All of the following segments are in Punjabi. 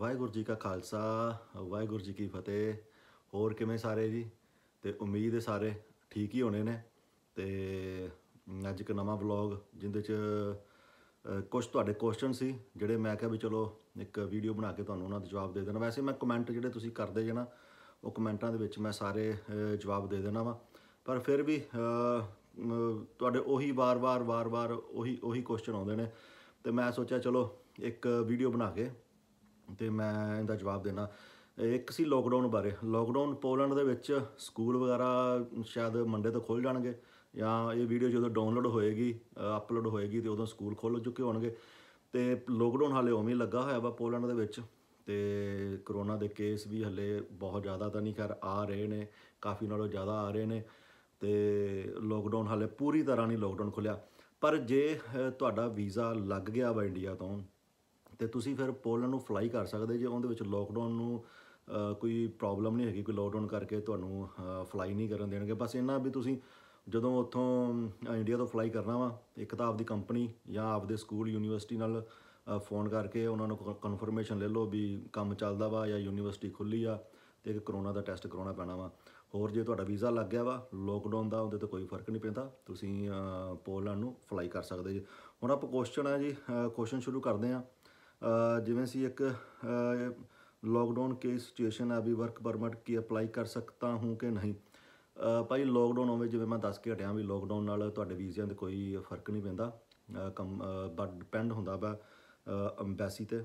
ਵਾਹਿਗੁਰੂ ਜੀ ਕਾ ਖਾਲਸਾ ਵਾਹਿਗੁਰੂ ਜੀ ਕੀ ਫਤਿਹ ਹੋਰ ਕਿਵੇਂ ਸਾਰੇ ਜੀ ਤੇ ਉਮੀਦ ਹੈ ਸਾਰੇ ਠੀਕ ਹੀ ਹੋਣੇ ਨੇ ਤੇ ਅੱਜ ਇੱਕ ਨਵਾਂ ਵਲੌਗ ਜਿੰਦੇ ਚ ਕੁਝ ਤੁਹਾਡੇ ਕੁਐਸਚਨ ਸੀ ਜਿਹੜੇ ਮੈਂ ਕਿਹਾ ਵੀ ਚਲੋ ਇੱਕ ਵੀਡੀਓ ਬਣਾ ਕੇ ਤੁਹਾਨੂੰ ਉਹਨਾਂ ਦੇ ਜਵਾਬ ਦੇ ਦੇਣਾ ਵੈਸੇ ਮੈਂ ਕਮੈਂਟ ਜਿਹੜੇ ਤੁਸੀਂ ਕਰਦੇ ਜੇ ਨਾ ਉਹ ਕਮੈਂਟਾਂ ਦੇ ਵਿੱਚ ਮੈਂ ਸਾਰੇ ਜਵਾਬ ਦੇ ਦੇਣਾ ਵਾ ਪਰ ਫਿਰ ਵੀ ਤੁਹਾਡੇ ਉਹੀ ਵਾਰ-ਵਾਰ ਵਾਰ-ਵਾਰ ਉਹੀ ਉਹੀ ਕੁਐਸਚਨ ਆਉਂਦੇ ਨੇ ਤੇ ਮੈਂ ਸੋਚਿਆ ਚਲੋ ਇੱਕ ਵੀਡੀਓ ਬਣਾ ਕੇ ਤੇ ਮੈਂ ਇਹਦਾ ਜਵਾਬ ਦੇਣਾ ਇੱਕ ਸੀ ਲੋਕਡਾਊਨ ਬਾਰੇ ਲੋਕਡਾਊਨ ਪੋਲੈਂਡ ਦੇ ਵਿੱਚ ਸਕੂਲ ਵਗੈਰਾ ਸ਼ਾਇਦ ਮੰਡੇ ਤੋਂ ਖੁੱਲ ਜਾਣਗੇ ਜਾਂ ਇਹ ਵੀਡੀਓ ਜਦੋਂ ਡਾਊਨਲੋਡ ਹੋਏਗੀ ਅਪਲੋਡ ਹੋਏਗੀ ਤੇ ਉਦੋਂ ਸਕੂਲ ਖੁੱਲ ਚੁੱਕੇ ਹੋਣਗੇ ਤੇ ਲੋਕਡਾਊਨ ਹਾਲੇ ਉਵੇਂ ਲੱਗਾ ਹੋਇਆ ਵਾ ਪੋਲੈਂਡ ਦੇ ਵਿੱਚ ਤੇ ਕਰੋਨਾ ਦੇ ਕੇਸ ਵੀ ਹੱਲੇ ਬਹੁਤ ਜ਼ਿਆਦਾ ਤਾਂ ਨਹੀਂ ਕਰ ਆ ਰਹੇ ਨੇ ਕਾਫੀ ਨਾਲੋਂ ਜ਼ਿਆਦਾ ਆ ਰਹੇ ਨੇ ਤੇ ਲੋਕਡਾਊਨ ਹਾਲੇ ਪੂਰੀ ਤਰ੍ਹਾਂ ਨਹੀਂ ਲੋਕਡਾਊਨ ਖੁੱਲਿਆ ਪਰ ਜੇ ਤੁਹਾਡਾ ਵੀਜ਼ਾ ਲੱਗ ਗਿਆ ਵਾ ਇੰਡੀਆ ਤੋਂ ਤੇ ਤੁਸੀਂ ਫਿਰ ਪੋਲੈਂਡ ਨੂੰ ਫਲਾਈ ਕਰ ਸਕਦੇ ਜੇ ਉਹਦੇ ਵਿੱਚ ਲੋਕਡਾਊਨ ਨੂੰ ਕੋਈ ਪ੍ਰੋਬਲਮ ਨਹੀਂ ਹੈਗੀ ਕੋਈ ਲੋਕਡਾਊਨ ਕਰਕੇ ਤੁਹਾਨੂੰ ਫਲਾਈ ਨਹੀਂ ਕਰਨ ਦੇਣਗੇ ਬਸ ਇਹਨਾਂ ਵੀ ਤੁਸੀਂ ਜਦੋਂ ਉੱਥੋਂ ਇੰਡੀਆ ਤੋਂ ਫਲਾਈ ਕਰਨਾ ਵਾ ਇੱਕ ਤਾਂ ਆਪਦੀ ਕੰਪਨੀ ਜਾਂ ਆਪਦੇ ਸਕੂਲ ਯੂਨੀਵਰਸਿਟੀ ਨਾਲ ਫੋਨ ਕਰਕੇ ਉਹਨਾਂ ਨੂੰ ਕਨਫਰਮੇਸ਼ਨ ਲੈ ਲਓ ਵੀ ਕੰਮ ਚੱਲਦਾ ਵਾ ਜਾਂ ਯੂਨੀਵਰਸਿਟੀ ਖੁੱਲੀ ਆ ਤੇ ਇੱਕ ਕਰੋਨਾ ਦਾ ਟੈਸਟ ਕਰਾਉਣਾ ਪੈਣਾ ਵਾ ਹੋਰ ਜੇ ਤੁਹਾਡਾ ਵੀਜ਼ਾ ਲੱਗ ਗਿਆ ਵਾ ਲੋਕਡਾਊਨ ਦਾ ਉਹਦੇ ਤੇ ਕੋਈ ਫਰਕ ਨਹੀਂ ਪੈਂਦਾ ਤੁਸੀਂ ਪੋਲੈਂਡ ਨੂੰ ਫਲਾਈ ਕਰ ਸਕਦੇ ਜੀ ਹੁਣ ਆਪਾਂ ਕੁਐਸਚਨ ਆ ਜੀ ਕੁਐਸਚਨ ਸ਼ੁਰੂ ਕਰਦੇ ਆ ਜਿਵੇਂ ਸੀ ਇੱਕ लॉकडाउन ਕੇ ਸਿਚੁਏਸ਼ਨ ਆ ਵੀ ਵਰਕ ਪਰਮਿਟ ਕੀ ਅਪਲਾਈ ਕਰ ਸਕਤਾ ਹੂੰ ਕਿ ਨਹੀਂ ਭਾਈ ਲੋਕਡਾਊਨ ਹੋਵੇ ਜਿਵੇਂ ਮੈਂ ਦੱਸ ਕੇ ਹਟਿਆ ਵੀ ਲੋਕਡਾਊਨ ਨਾਲ ਤੁਹਾਡੇ ਵੀਜ਼ਿਆਂ ਤੇ ਕੋਈ ਫਰਕ ਨਹੀਂ ਪੈਂਦਾ ਕੰਮ ਬਟ ਡਿਪੈਂਡ ਹੁੰਦਾ ਵਾ ਐਮਬੈਸੀ ਤੇ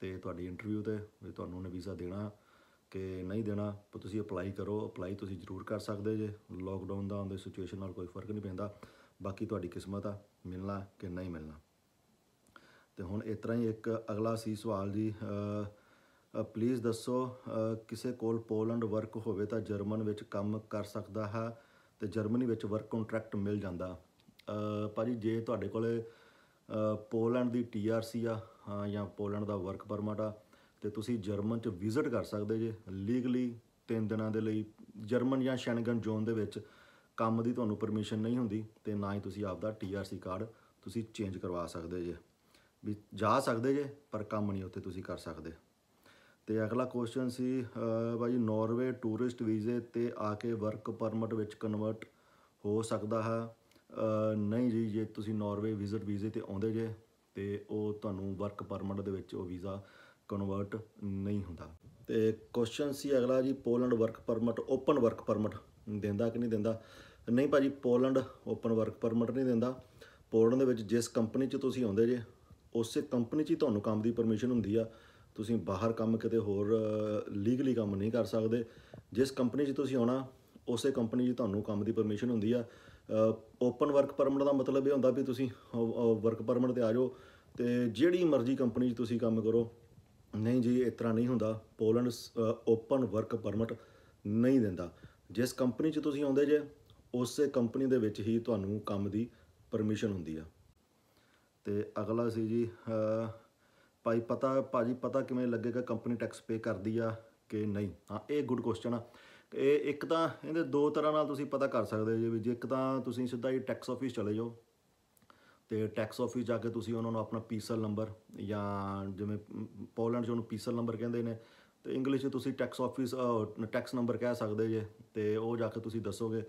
ਤੇ ਤੁਹਾਡੀ ਇੰਟਰਵਿਊ ਤੇ ਵੀ ਤੁਹਾਨੂੰ ਨੇ ਵੀਜ਼ਾ ਦੇਣਾ ਕਿ ਨਹੀਂ ਦੇਣਾ ਪਰ ਤੁਸੀਂ ਅਪਲਾਈ ਕਰੋ ਅਪਲਾਈ ਤੁਸੀਂ ਜ਼ਰੂਰ ਕਰ ਸਕਦੇ ਜੇ ਲੋਕਡਾਊਨ ਦਾ ਹੁੰਦੇ ਸਿਚੁਏਸ਼ਨ ਨਾਲ ਕੋਈ ਫਰਕ ਨਹੀਂ ਪੈਂਦਾ ਬਾਕੀ ਤੁਹਾਡੀ ਕਿਸਮਤ ਆ ਮਿਲਣਾ ਕਿ ਨਹੀਂ ਮਿਲਣਾ ਤੇ ਹੁਣ ਇਸ ਤਰ੍ਹਾਂ ਹੀ ਇੱਕ ਅਗਲਾ ਸੀ ਸਵਾਲ ਜੀ ਪਲੀਜ਼ ਦੱਸੋ ਕਿਸੇ ਕੋਲ ਪੋਲੈਂਡ ਵਰਕ ਹੋਵੇ ਤਾਂ ਜਰਮਨ ਵਿੱਚ ਕੰਮ ਕਰ ਸਕਦਾ ਹੈ ਤੇ ਜਰਮਨੀ ਵਿੱਚ ਵਰਕ ਕੰਟਰੈਕਟ ਮਿਲ ਜਾਂਦਾ ਭਾਜੀ ਜੇ ਤੁਹਾਡੇ ਕੋਲੇ ਪੋਲੈਂਡ ਦੀ ਟੀਆਰਸੀ ਆ ਜਾਂ ਪੋਲੈਂਡ ਦਾ ਵਰਕ ਪਰਮਿਟ ਆ ਤੇ ਤੁਸੀਂ ਜਰਮਨ ਚ ਵਿਜ਼ਿਟ ਕਰ ਸਕਦੇ ਜੇ ਲੀਗਲੀ 3 ਦਿਨਾਂ ਦੇ ਲਈ ਜਰਮਨ ਜਾਂ ਸ਼ੈਨਗਨ ਜ਼ੋਨ ਦੇ ਵਿੱਚ ਕੰਮ ਦੀ ਤੁਹਾਨੂੰ ਪਰਮਿਸ਼ਨ ਨਹੀਂ ਹੁੰਦੀ ਤੇ ਨਾ ਹੀ ਤੁਸੀਂ ਆਪਦਾ ਟੀਆਰਸੀ ਕਾਰਡ ਤੁਸੀਂ ਚੇਂਜ ਕਰਵਾ ਸਕਦੇ ਜੇ ਵੀ ਜਾ ਸਕਦੇ ਜੇ ਪਰ ਕੰਮ ਨਹੀਂ ਉੱਥੇ ਤੁਸੀਂ ਕਰ ਸਕਦੇ ਤੇ ਅਗਲਾ ਕੁਐਸਚਨ ਸੀ ਭਾਈ ਨਾਰਵੇ ਟੂਰਿਸਟ ਵੀਜ਼ੇ ਤੇ ਆ ਕੇ ਵਰਕ ਪਰਮਿਟ ਵਿੱਚ ਕਨਵਰਟ ਹੋ ਸਕਦਾ ਹੈ ਨਹੀਂ ਜੀ ਜੇ ਤੁਸੀਂ ਨਾਰਵੇ ਵਿਜ਼ਿਟ ਵੀਜ਼ੇ ਤੇ ਆਉਂਦੇ ਜੇ ਤੇ ਉਹ ਤੁਹਾਨੂੰ ਵਰਕ ਪਰਮਿਟ ਦੇ ਵਿੱਚ ਉਹ ਵੀਜ਼ਾ ਕਨਵਰਟ ਨਹੀਂ ਹੁੰਦਾ ਤੇ ਕੁਐਸਚਨ ਸੀ ਅਗਲਾ ਜੀ Poland work permit open work permit ਦਿੰਦਾ ਕਿ ਨਹੀਂ ਦਿੰਦਾ ਨਹੀਂ ਭਾਜੀ ਪੋਲੈਂਡ ਓਪਨ ਵਰਕ ਪਰਮਿਟ ਨਹੀਂ ਦਿੰਦਾ ਪੋਲੈਂਡ ਦੇ ਵਿੱਚ ਜਿਸ ਕੰਪਨੀ 'ਚ ਤੁਸੀਂ ਆਉਂਦੇ ਜੇ ਉਸੇ ਕੰਪਨੀ 'ਚ ਹੀ ਤੁਹਾਨੂੰ ਕੰਮ ਦੀ ਪਰਮਿਸ਼ਨ ਹੁੰਦੀ ਆ ਤੁਸੀਂ ਬਾਹਰ ਕੰਮ ਕਿਤੇ ਹੋਰ ਲੀਗਲੀ ਕੰਮ ਨਹੀਂ ਕਰ ਸਕਦੇ ਜਿਸ ਕੰਪਨੀ 'ਚ ਤੁਸੀਂ ਆਉਣਾ ਉਸੇ ਕੰਪਨੀ 'ਚ ਤੁਹਾਨੂੰ ਕੰਮ ਦੀ ਪਰਮਿਸ਼ਨ ਹੁੰਦੀ ਆ ਓਪਨ ਵਰਕ ਪਰਮਿਟ ਦਾ ਮਤਲਬ ਇਹ ਹੁੰਦਾ ਵੀ ਤੁਸੀਂ ਵਰਕ ਪਰਮਿਟ ਤੇ ਆ ਜਾਓ ਤੇ ਜਿਹੜੀ ਮਰਜ਼ੀ ਕੰਪਨੀ 'ਚ ਤੁਸੀਂ ਕੰਮ ਕਰੋ ਨਹੀਂ ਜੀ ਇਸ ਤਰ੍ਹਾਂ ਨਹੀਂ ਹੁੰਦਾ ਪੋਲੈਂਡ ਓਪਨ ਵਰਕ ਪਰਮਿਟ ਨਹੀਂ ਦਿੰਦਾ ਜਿਸ ਕੰਪਨੀ 'ਚ ਤੁਸੀਂ ਆਉਂਦੇ ਜੇ ਉਸੇ ਕੰਪਨੀ ਦੇ ਵਿੱਚ ਹੀ ਤੁਹਾਨੂੰ ਕੰਮ ਦੀ ਪਰਮਿਸ਼ਨ ਹੁੰਦੀ ਆ ਤੇ ਅਗਲਾ ਸੀ ਜੀ ਭਾਈ ਪਤਾ ਭਾਜੀ ਪਤਾ ਕਿਵੇਂ ਲੱਗੇਗਾ ਕੰਪਨੀ ਟੈਕਸ ਪੇ ਕਰਦੀ ਆ ਕਿ ਨਹੀਂ ਹਾਂ ਇਹ ਗੁੱਡ ਕੁਐਸਚਨ ਆ ਇਹ ਇੱਕ ਤਾਂ ਇਹਦੇ ਦੋ ਤਰ੍ਹਾਂ ਨਾਲ ਤੁਸੀਂ ਪਤਾ ਕਰ ਸਕਦੇ ਹੋ ਜੀ ਇੱਕ ਤਾਂ ਤੁਸੀਂ ਸਿੱਧਾ ਹੀ ਟੈਕਸ ਆਫਿਸ ਚਲੇ ਜਾਓ ਤੇ ਟੈਕਸ ਆਫਿਸ ਜਾ ਕੇ ਤੁਸੀਂ ਉਹਨਾਂ ਨੂੰ ਆਪਣਾ ਪੀਸਲ ਨੰਬਰ ਜਾਂ ਜਿਵੇਂ ਪੋਲੈਂਡ 'ਚ ਉਹਨੂੰ ਪੀਸਲ ਨੰਬਰ ਕਹਿੰਦੇ ਨੇ ਤੇ ਇੰਗਲਿਸ਼ 'ਚ ਤੁਸੀਂ ਟੈਕਸ ਆਫਿਸ ਟੈਕਸ ਨੰਬਰ ਕਹਿ ਸਕਦੇ ਜੇ ਤੇ ਉਹ ਜਾ ਕੇ ਤੁਸੀਂ ਦੱਸੋਗੇ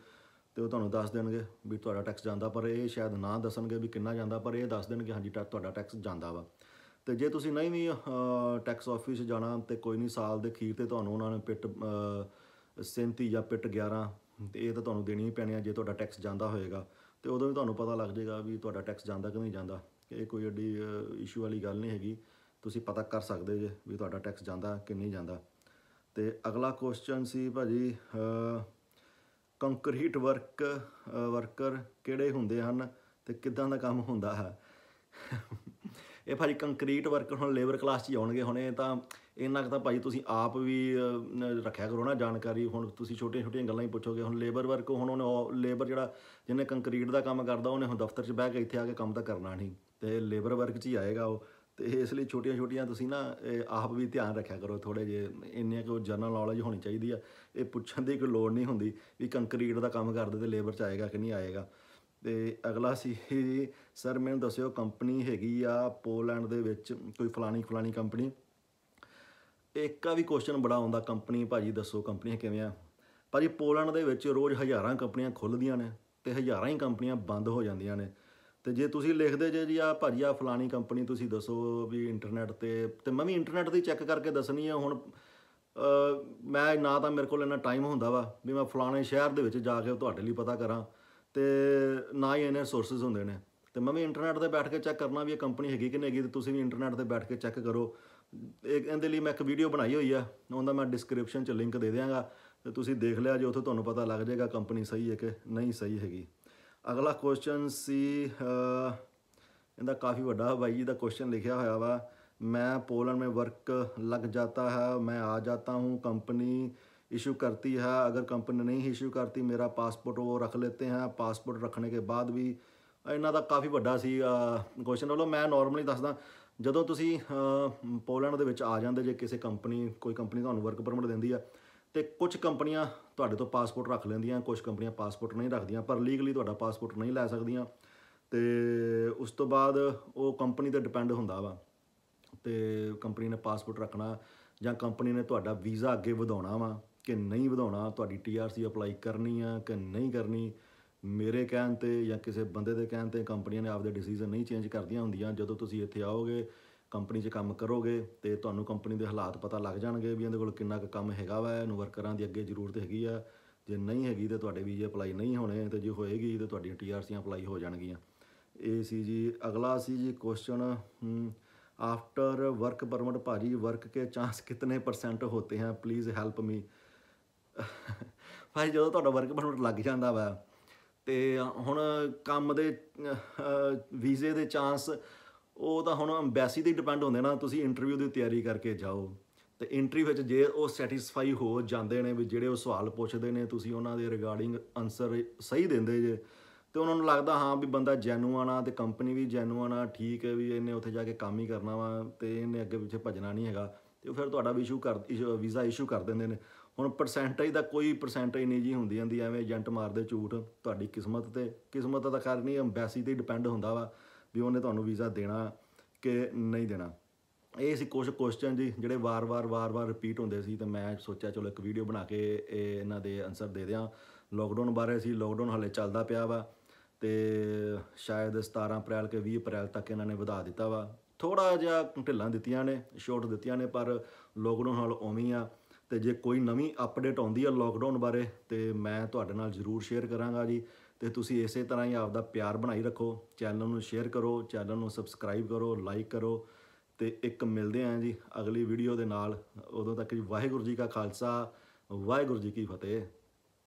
ਤੇ ਉਹ ਤੁਹਾਨੂੰ ਦੱਸ ਦੇਣਗੇ ਵੀ ਤੁਹਾਡਾ ਟੈਕਸ ਜਾਂਦਾ ਪਰ ਇਹ ਸ਼ਾਇਦ ਨਾ ਦੱਸਣਗੇ ਵੀ ਕਿੰਨਾ ਜਾਂਦਾ ਪਰ ਇਹ ਦੱਸ ਦੇਣਗੇ ਹਾਂਜੀ ਤੁਹਾਡਾ ਟੈਕਸ ਜਾਂਦਾ ਵਾ ਤੇ ਜੇ ਤੁਸੀਂ ਨਹੀਂ ਵੀ ਟੈਕਸ ਆਫਿਸ ਜਾਣਾ ਤੇ ਕੋਈ ਨਹੀਂ ਸਾਲ ਦੇ ਅਖੀਰ ਤੇ ਤੁਹਾਨੂੰ ਉਹਨਾਂ ਨੇ ਪਿੱਟ 37 ਜਾਂ ਪਿੱਟ 11 ਤੇ ਇਹ ਤਾਂ ਤੁਹਾਨੂੰ ਦੇਣੀ ਹੀ ਪੈਣੀ ਆ ਜੇ ਤੁਹਾਡਾ ਟੈਕਸ ਜਾਂਦਾ ਹੋਏਗਾ ਤੇ ਉਦੋਂ ਵੀ ਤੁਹਾਨੂੰ ਪਤਾ ਲੱਗ ਜਾਏਗਾ ਵੀ ਤੁਹਾਡਾ ਟੈਕਸ ਜਾਂਦਾ ਕਿ ਨਹੀਂ ਜਾਂਦਾ ਇਹ ਕੋਈ ਏਡੀ ਇਸ਼ੂ ਵਾਲੀ ਗੱਲ ਨਹੀਂ ਹੈਗੀ ਤੁਸੀਂ ਪਤਾ ਕਰ ਸਕਦੇ ਜੇ ਵੀ ਤੁਹਾਡਾ ਟੈਕਸ ਜਾਂਦਾ ਕਿ ਨਹੀਂ ਜਾਂਦਾ ਤੇ ਅਗਲਾ ਕੁਐਸਚਨ ਸੀ ਭਾਜੀ ਕੰਕਰੀਟ ਵਰਕ ਵਰਕਰ ਕਿਹੜੇ ਹੁੰਦੇ ਹਨ ਤੇ ਕਿਦਾਂ ਦਾ ਕੰਮ ਹੁੰਦਾ ਹੈ ਇਹ ਭਾਜੀ ਕੰਕਰੀਟ ਵਰਕਰ ਹੁਣ ਲੇਬਰ ਕਲਾਸ 'ਚ ਆਉਣਗੇ ਹੁਣੇ ਤਾਂ ਇੰਨਾ ਤਾਂ ਭਾਜੀ ਤੁਸੀਂ ਆਪ ਵੀ ਰੱਖਿਆ ਕਰੋ ਨਾ ਜਾਣਕਾਰੀ ਹੁਣ ਤੁਸੀਂ ਛੋਟੀਆਂ-ਛੋਟੀਆਂ ਗੱਲਾਂ ਹੀ ਪੁੱਛੋਗੇ ਹੁਣ ਲੇਬਰ ਵਰਕ ਹੁਣ ਉਹਨੇ ਲੇਬਰ ਜਿਹੜਾ ਜਿਹਨੇ ਕੰਕਰੀਟ ਦਾ ਕੰਮ ਕਰਦਾ ਉਹਨੇ ਹੁਣ ਦਫ਼ਤਰ 'ਚ ਬਹਿ ਕੇ ਇੱਥੇ ਆ ਕੇ ਕੰਮ ਤਾਂ ਕਰਨਾ ਨਹੀਂ ਤੇ ਲੇਬਰ ਵਰਕ 'ਚ ਹੀ ਆਏਗਾ ਉਹ ਤੇ ਇਸ ਲਈ ਛੋਟੀਆਂ-ਛੋਟੀਆਂ ਤੁਸੀਂ ਨਾ ਆਪ ਵੀ ਧਿਆਨ ਰੱਖਿਆ ਕਰੋ ਥੋੜੇ ਜੇ ਇੰਨੇ ਕੋ ਜਨਰਲ ਨੌਲੇਜ ਹੋਣੀ ਚਾਹੀਦੀ ਆ ਇਹ ਪੁੱਛਣ ਦੀ ਕੋਈ ਲੋੜ ਨਹੀਂ ਹੁੰਦੀ ਵੀ ਕੰਕਰੀਟ ਦਾ ਕੰਮ ਕਰਦੇ ਤੇ ਲੇਬਰ ਚ ਆਏਗਾ ਕਿ ਨਹੀਂ ਆਏਗਾ ਤੇ ਅਗਲਾ ਸੀ ਸਰ ਮੈਨੂੰ ਦੱਸਿਓ ਕੰਪਨੀ ਹੈਗੀ ਆ ਪੋਲੈਂਡ ਦੇ ਵਿੱਚ ਕੋਈ ਫਲਾਣੀ ਫਲਾਣੀ ਕੰਪਨੀ ਇੱਕ ਆ ਵੀ ਕੁਐਸਚਨ ਬੜਾ ਆਉਂਦਾ ਕੰਪਨੀ ਭਾਜੀ ਦੱਸੋ ਕੰਪਨੀਆਂ ਕਿਵੇਂ ਆ ਭਾਜੀ ਪੋਲੈਂਡ ਦੇ ਵਿੱਚ ਰੋਜ਼ ਹਜ਼ਾਰਾਂ ਕੰਪਨੀਆਂ ਖੁੱਲਦੀਆਂ ਨੇ ਤੇ ਹਜ਼ਾਰਾਂ ਹੀ ਕੰਪਨੀਆਂ ਬੰਦ ਹੋ ਜਾਂਦੀਆਂ ਨੇ ਤੇ ਜੇ ਤੁਸੀਂ ਲਿਖਦੇ ਜੇ ਜੀ ਆ ਭਾਜੀ ਆ ਫਲਾਣੀ ਕੰਪਨੀ ਤੁਸੀਂ ਦੱਸੋ ਵੀ ਇੰਟਰਨੈਟ ਤੇ ਤੇ ਮੈਂ ਵੀ ਇੰਟਰਨੈਟ ਦੀ ਚੈੱਕ ਕਰਕੇ ਦੱਸਣੀ ਆ ਹੁਣ ਮੈਂ ਨਾ ਤਾਂ ਮੇਰੇ ਕੋਲ ਇੰਨਾ ਟਾਈਮ ਹੁੰਦਾ ਵਾ ਵੀ ਮੈਂ ਫਲਾਣੇ ਸ਼ਹਿਰ ਦੇ ਵਿੱਚ ਜਾ ਕੇ ਤੁਹਾਡੇ ਲਈ ਪਤਾ ਕਰਾਂ ਤੇ ਨਾ ਹੀ ਇਹਨੇ ਸੋਰਸਸ ਹੁੰਦੇ ਨੇ ਤੇ ਮੈਂ ਵੀ ਇੰਟਰਨੈਟ ਤੇ ਬੈਠ ਕੇ ਚੈੱਕ ਕਰਨਾ ਵੀ ਇਹ ਕੰਪਨੀ ਹੈਗੀ ਕਿ ਨਹੀਂ ਹੈਗੀ ਤੇ ਤੁਸੀਂ ਵੀ ਇੰਟਰਨੈਟ ਤੇ ਬੈਠ ਕੇ ਚੈੱਕ ਕਰੋ ਇਹਦੇ ਲਈ ਮੈਂ ਇੱਕ ਵੀਡੀਓ ਬਣਾਈ ਹੋਈ ਆ ਉਹਦਾ ਮੈਂ ਡਿਸਕ੍ਰਿਪਸ਼ਨ 'ਚ ਲਿੰਕ ਦੇ ਦੇਵਾਂਗਾ ਤੇ ਤੁਸੀਂ ਦੇਖ ਲਿਆ ਜੇ ਉੱਥੇ ਤੁਹਾਨੂੰ ਪਤਾ ਲੱਗ ਜਾਏਗਾ ਕੰਪਨੀ ਸਹੀ ਹੈ ਕਿ ਨਹੀਂ ਸਹੀ ਹੈਗੀ ਅਗਲਾ ਕੁਐਸਚਨ ਸੀ ਇਹਦਾ ਕਾਫੀ ਵੱਡਾ ਬਾਈ ਜੀ ਦਾ ਕੁਐਸਚਨ ਲਿਖਿਆ ਹੋਇਆ ਵਾ ਮੈਂ ਪੋਲਨ ਮੇ ਵਰਕ ਲੱਗ ਜਾਂਦਾ ਹੈ ਮੈਂ ਆ ਜਾਤਾ ਹੂੰ ਕੰਪਨੀ ਇਸ਼ੂ ਕਰਤੀ ਹੈ ਅਗਰ ਕੰਪਨੀ ਨਹੀਂ ਇਸ਼ੂ ਕਰਤੀ ਮੇਰਾ ਪਾਸਪੋਰਟ ਉਹ ਰੱਖ लेते ਹਾਂ ਪਾਸਪੋਰਟ ਰੱਖਣੇ ਕੇ ਬਾਅਦ ਵੀ ਇਹਨਾਂ ਦਾ ਕਾਫੀ ਵੱਡਾ ਸੀ ਕੁਐਸਚਨ ਵੱਲੋਂ ਮੈਂ ਨਾਰਮਲੀ ਦੱਸਦਾ ਜਦੋਂ ਤੁਸੀਂ ਪੋਲੈਂਡ ਦੇ ਵਿੱਚ ਆ ਜਾਂਦੇ ਜੇ ਕਿਸੇ ਕੰਪਨੀ ਕੋਈ ਕੰਪਨੀ ਤੁਹਾਨੂੰ ਵਰਕ ਪਰਮਿਟ ਦਿੰਦੀ ਆ ਤੇ ਕੁਝ ਕੰਪਨੀਆਂ ਤੁਹਾਡੇ ਤੋਂ ਪਾਸਪੋਰਟ ਰੱਖ ਲੈਂਦੀਆਂ ਕੁਝ ਕੰਪਨੀਆਂ ਪਾਸਪੋਰਟ ਨਹੀਂ ਰੱਖਦੀਆਂ ਪਰ ਲੀਗਲੀ ਤੁਹਾਡਾ ਪਾਸਪੋਰਟ ਨਹੀਂ ਲੈ ਸਕਦੀਆਂ ਤੇ ਉਸ ਤੋਂ ਬਾਅਦ ਉਹ ਕੰਪਨੀ ਤੇ ਡਿਪੈਂਡ ਹੁੰਦਾ ਵਾ ਤੇ ਕੰਪਨੀ ਨੇ ਪਾਸਪੋਰਟ ਰੱਖਣਾ ਜਾਂ ਕੰਪਨੀ ਨੇ ਤੁਹਾਡਾ ਵੀਜ਼ਾ ਅੱਗੇ ਵਧਾਉਣਾ ਵਾ ਕਿ ਨਹੀਂ ਵਧਾਉਣਾ ਤੁਹਾਡੀ ਟੀਆਰਸੀ ਅਪਲਾਈ ਕਰਨੀ ਆ ਕਿ ਨਹੀਂ ਕਰਨੀ ਮੇਰੇ ਕਹਿਣ ਤੇ ਜਾਂ ਕਿਸੇ ਬੰਦੇ ਦੇ ਕਹਿਣ ਤੇ ਕੰਪਨੀਆਂ ਨੇ ਆਪਦੇ ਡਿਸੀਜਨ ਨਹੀਂ ਚੇਂਜ ਕਰਦੀਆਂ ਹੁੰਦੀਆਂ ਜਦੋਂ ਤੁਸੀਂ ਇੱਥੇ ਆਓਗੇ ਕੰਪਨੀ 'ਚ ਕੰਮ ਕਰੋਗੇ ਤੇ ਤੁਹਾਨੂੰ ਕੰਪਨੀ ਦੇ ਹਾਲਾਤ ਪਤਾ ਲੱਗ ਜਾਣਗੇ ਵੀ ਇਹਦੇ ਕੋਲ ਕਿੰਨਾ ਕੁ ਕੰਮ ਹੈਗਾ ਵਾ ਇਹਨੂੰ ਵਰਕਰਾਂ ਦੀ ਅੱਗੇ ਜ਼ਰੂਰਤ ਹੈਗੀ ਆ ਜੇ ਨਹੀਂ ਹੈਗੀ ਤੇ ਤੁਹਾਡੇ ਵੀਜ਼ੇ ਅਪਲਾਈ ਨਹੀਂ ਹੋਣੇ ਤੇ ਜੇ ਹੋਏਗੀ ਤੇ ਤੁਹਾਡੀਆਂ ਟੀਆਰਸੀਆਂ ਅਪਲਾਈ ਹੋ ਜਾਣਗੀਆਂ ਇਹ ਸੀ ਜੀ ਅਗਲਾ ਸੀ ਜੀ ਕੁਐਸਚਨ ਆਫਟਰ ਵਰਕ ਪਰਮਿਟ ਭਾਜੀ ਵਰਕ ਕੇ ਚਾਂਸ ਕਿੰਨੇ ਪਰਸੈਂਟ ਹੁੰਦੇ हैं ਪਲੀਜ਼ ਹੈਲਪ ਮੀ ਭਾਈ ਜਦੋਂ ਤੁਹਾਡਾ ਵਰਕ ਪਰਮਿਟ ਲੱਗ ਜਾਂਦਾ ਵਾ ਤੇ ਹੁਣ ਕੰਮ ਦੇ ਵੀਜ਼ੇ ਦੇ ਚਾਂਸ ਉਹ ਤਾਂ ਹੁਣ ਐਮਬੈਸੀ ਤੇ ਡਿਪੈਂਡ ਹੁੰਦੇ ਨਾ ਤੁਸੀਂ ਇੰਟਰਵਿਊ ਦੀ ਤਿਆਰੀ ਕਰਕੇ ਜਾਓ ਤੇ ਇੰਟਰਵਿਊ ਵਿੱਚ ਜੇ ਉਹ ਸੈਟੀਸਫਾਈ ਹੋ ਜਾਂਦੇ ਨੇ ਵੀ ਜਿਹੜੇ ਉਹ ਸਵਾਲ ਪੁੱਛਦੇ ਨੇ ਤੁਸੀਂ ਉਹਨਾਂ ਦੇ ਰਿਗਾਰਡਿੰਗ ਆਨਸਰ ਸਹੀ ਦਿੰਦੇ ਜੇ ਤੇ ਉਹਨਾਂ ਨੂੰ ਲੱਗਦਾ ਹਾਂ ਵੀ ਬੰਦਾ ਜੈਨੂਅਨ ਆ ਤੇ ਕੰਪਨੀ ਵੀ ਜੈਨੂਅਨ ਆ ਠੀਕ ਹੈ ਵੀ ਇਹਨੇ ਉੱਥੇ ਜਾ ਕੇ ਕੰਮ ਹੀ ਕਰਨਾ ਵਾ ਤੇ ਇਹਨੇ ਅੱਗੇ ਪਿੱਛੇ ਭਜਣਾ ਨਹੀਂ ਹੈਗਾ ਤੇ ਉਹ ਫਿਰ ਤੁਹਾਡਾ ਵੀ ਇਸ਼ੂ ਕਰ ਵੀਜ਼ਾ ਇਸ਼ੂ ਕਰ ਦਿੰਦੇ ਨੇ ਹੁਣ ਪਰਸੈਂਟੇਜ ਦਾ ਕੋਈ ਪਰਸੈਂਟੇਜ ਨਹੀਂ ਜੀ ਹੁੰਦੀ ਜਾਂਦੀ ਐਵੇਂ ਏਜੰਟ ਮਾਰਦੇ ਝੂਠ ਤੁਹਾਡੀ ਕਿਸਮਤ ਤੇ ਕਿਸਮਤ ਦਾ ਖੈਰ ਨਹੀਂ ਐਮਬੈਸੀ ਤੇ ਡਿਪੈਂਡ ਹੁੰਦਾ ਵਾ ਵੀ ਉਹਨੇ ਤੁਹਾਨੂੰ ਵੀਜ਼ਾ ਦੇਣਾ ਕਿ ਨਹੀਂ ਦੇਣਾ ਇਹ ਸੀ ਕੁਝ ਕੁਐਸਚਨ ਜੀ ਜਿਹੜੇ ਵਾਰ-ਵਾਰ ਵਾਰ-ਵਾਰ ਰਿਪੀਟ ਹੁੰਦੇ ਸੀ ਤੇ ਮੈਂ ਸੋਚਿਆ ਚਲੋ ਇੱਕ ਵੀਡੀਓ ਬਣਾ ਕੇ ਇਹਨਾਂ ਦੇ ਆਨਸਰ ਦੇ ਦਿਆਂ ਲਾਕਡਾਊਨ ਬਾਰੇ ਸੀ ਲਾਕਡਾਊਨ ਹਲੇ ਚੱਲਦਾ ਪਿਆ ਵਾ ਤੇ ਸ਼ਾਇਦ 17 ਅਪ੍ਰੈਲ ਕੇ 20 ਅਪ੍ਰੈਲ ਤੱਕ ਇਹਨਾਂ ਨੇ ਵਧਾ ਦਿੱਤਾ ਵਾ ਥੋੜਾ ਜਿਹਾ ਢਿੱਲਾਂ ਦਿੱਤੀਆਂ ਨੇ ਸ਼ੋਰਟ ਦਿੱਤੀਆਂ ਨੇ ਪਰ ਲਾਕਡਾਊਨ ਹਾਲ ਉਵੇਂ ਆ ਤੇ ਜੇ ਕੋਈ ਨਵੀਂ ਅਪਡੇਟ ਆਉਂਦੀ ਹੈ ਲੋਕਡਾਊਨ ਬਾਰੇ ਤੇ ਮੈਂ ਤੁਹਾਡੇ ਨਾਲ ਜ਼ਰੂਰ ਸ਼ੇਅਰ ਕਰਾਂਗਾ ਜੀ ਤੇ ਤੁਸੀਂ ਇਸੇ ਤਰ੍ਹਾਂ ਹੀ ਆਪਦਾ ਪਿਆਰ ਬਣਾਈ ਰੱਖੋ ਚੈਨਲ ਨੂੰ ਸ਼ੇਅਰ ਕਰੋ ਚੈਨਲ ਨੂੰ ਸਬਸਕ੍ਰਾਈਬ ਕਰੋ ਲਾਈਕ ਕਰੋ ਤੇ ਇੱਕ ਮਿਲਦੇ ਆਂ ਜੀ ਅਗਲੀ ਵੀਡੀਓ ਦੇ ਨਾਲ ਉਦੋਂ ਤੱਕ ਜੀ ਵਾਹਿਗੁਰੂ ਜੀ ਕਾ ਖਾਲਸਾ ਵਾਹਿਗੁਰੂ ਜੀ ਕੀ ਫਤਿਹ